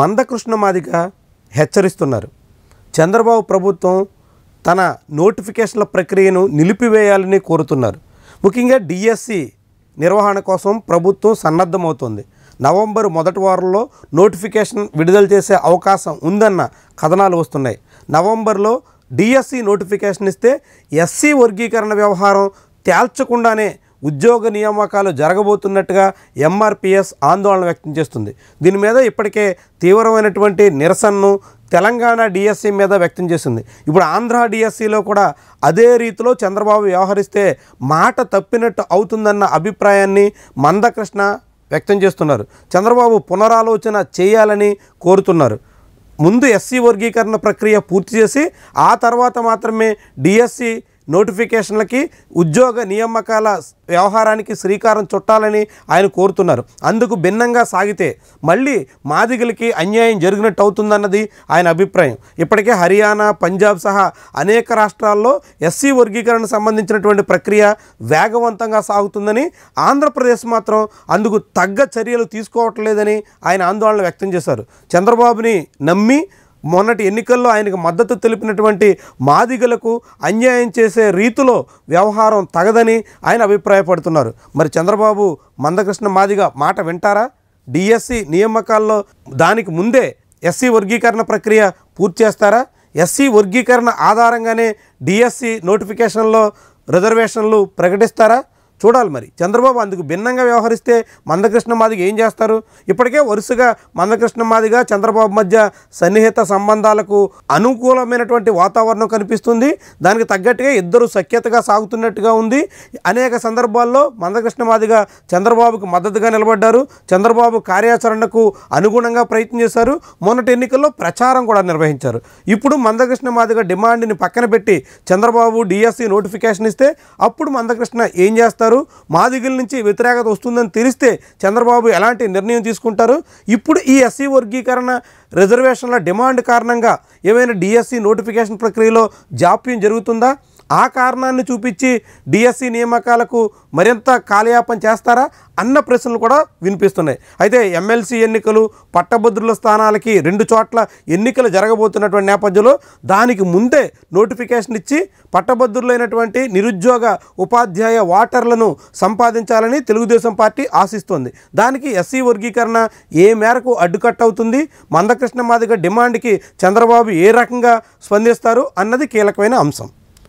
మందకృష్ణ మాదిగా హెచ్చరిస్తున్నారు చంద్రబాబు ప్రభుత్వం తన నోటిఫికేషన్ల ప్రక్రియను నిలిపివేయాలని కోరుతున్నారు ముఖ్యంగా డిఎస్సి నిర్వహణ కోసం ప్రభుత్వం సన్నద్ధమవుతుంది నవంబర్ మొదటి వారంలో నోటిఫికేషన్ విడుదల చేసే అవకాశం ఉందన్న కథనాలు వస్తున్నాయి నవంబర్లో డిఎస్సి నోటిఫికేషన్ ఇస్తే ఎస్సీ వర్గీకరణ వ్యవహారం తేల్చకుండానే ఉద్యోగ నియామకాలు జరగబోతున్నట్టుగా ఎంఆర్పిఎస్ ఆందోళన వ్యక్తం చేస్తుంది దీని మీద ఇప్పటికే తీవ్రమైనటువంటి నిరసనను తెలంగాణ డిఎస్సి మీద వ్యక్తం చేసింది ఇప్పుడు ఆంధ్ర డిఎస్సిలో కూడా అదే రీతిలో చంద్రబాబు వ్యవహరిస్తే మాట తప్పినట్టు అవుతుందన్న అభిప్రాయాన్ని మందకృష్ణ వ్యక్తం చేస్తున్నారు చంద్రబాబు పునరాలోచన చేయాలని కోరుతున్నారు ముందు ఎస్సీ వర్గీకరణ ప్రక్రియ పూర్తి చేసి ఆ తర్వాత మాత్రమే డిఎస్సి నోటిఫికేషన్లకి ఉద్యోగ నియామకాల వ్యవహారానికి శ్రీకారం చుట్టాలని ఆయన కోరుతున్నారు అందుకు భిన్నంగా సాగితే మళ్ళీ మాదిగలకి అన్యాయం జరిగినట్టు అవుతుందన్నది ఆయన అభిప్రాయం ఇప్పటికే హర్యానా పంజాబ్ సహా అనేక రాష్ట్రాల్లో ఎస్సీ వర్గీకరణ సంబంధించినటువంటి ప్రక్రియ వేగవంతంగా సాగుతుందని ఆంధ్రప్రదేశ్ మాత్రం అందుకు తగ్గ చర్యలు తీసుకోవట్లేదని ఆయన ఆందోళన వ్యక్తం చేశారు చంద్రబాబుని నమ్మి మొన్నటి ఎన్నికల్లో ఆయనకు మద్దతు తెలిపినటువంటి మాదిగలకు అన్యాయం చేసే రీతిలో వ్యవహారం తగదని ఆయన అభిప్రాయపడుతున్నారు మరి చంద్రబాబు మందకృష్ణ మాదిగ మాట వింటారా డిఎస్సి నియామకాల్లో దానికి ముందే ఎస్సీ వర్గీకరణ ప్రక్రియ పూర్తి చేస్తారా ఎస్సీ వర్గీకరణ ఆధారంగానే డిఎస్సి నోటిఫికేషన్లో రిజర్వేషన్లు ప్రకటిస్తారా చూడాలి మరి చంద్రబాబు అందుకు భిన్నంగా వ్యవహరిస్తే మందకృష్ణ మాదిగ ఏం చేస్తారు ఇప్పటికే వరుసగా మందకృష్ణ మాదిగ చంద్రబాబు మధ్య సన్నిహిత సంబంధాలకు అనుకూలమైనటువంటి వాతావరణం కనిపిస్తుంది దానికి తగ్గట్టుగా ఇద్దరు సఖ్యతగా సాగుతున్నట్టుగా ఉంది అనేక సందర్భాల్లో మందకృష్ణ మాదిగ చంద్రబాబుకు మద్దతుగా నిలబడ్డారు చంద్రబాబు కార్యాచరణకు అనుగుణంగా ప్రయత్నం చేశారు మొన్నటి ఎన్నికల్లో ప్రచారం కూడా నిర్వహించారు ఇప్పుడు మందకృష్ణ మాదిగ డిమాండ్ని పక్కన పెట్టి చంద్రబాబు డిఎస్సి నోటిఫికేషన్ ఇస్తే అప్పుడు మందకృష్ణ ఏం చేస్తారు చేస్తున్నారు మా దగ్గర నుంచి వ్యతిరేకత వస్తుందని తెలిస్తే చంద్రబాబు ఎలాంటి నిర్ణయం తీసుకుంటారు ఇప్పుడు ఈ ఎస్సీ వర్గీకరణ రిజర్వేషన్ల డిమాండ్ కారణంగా ఏమైనా డిఎస్సి నోటిఫికేషన్ ప్రక్రియలో జాప్యం జరుగుతుందా ఆ కారణాన్ని చూపించి డిఎస్సి నియామకాలకు మరింత కాలయాపం చేస్తారా అన్న ప్రశ్నలు కూడా వినిపిస్తున్నాయి అయితే ఎమ్మెల్సీ ఎన్నికలు పట్టభద్రుల స్థానాలకి రెండు చోట్ల ఎన్నికలు జరగబోతున్నటువంటి నేపథ్యంలో దానికి ముందే నోటిఫికేషన్ ఇచ్చి పట్టభద్రులైనటువంటి నిరుద్యోగ ఉపాధ్యాయ వాటర్లను సంపాదించాలని తెలుగుదేశం పార్టీ ఆశిస్తోంది దానికి ఎస్సీ వర్గీకరణ ఏ మేరకు అడ్డుకట్ అవుతుంది మందకృష్ణ మాదిగ డిమాండ్కి చంద్రబాబు ఏ రకంగా స్పందిస్తారు అన్నది కీలకమైన అంశం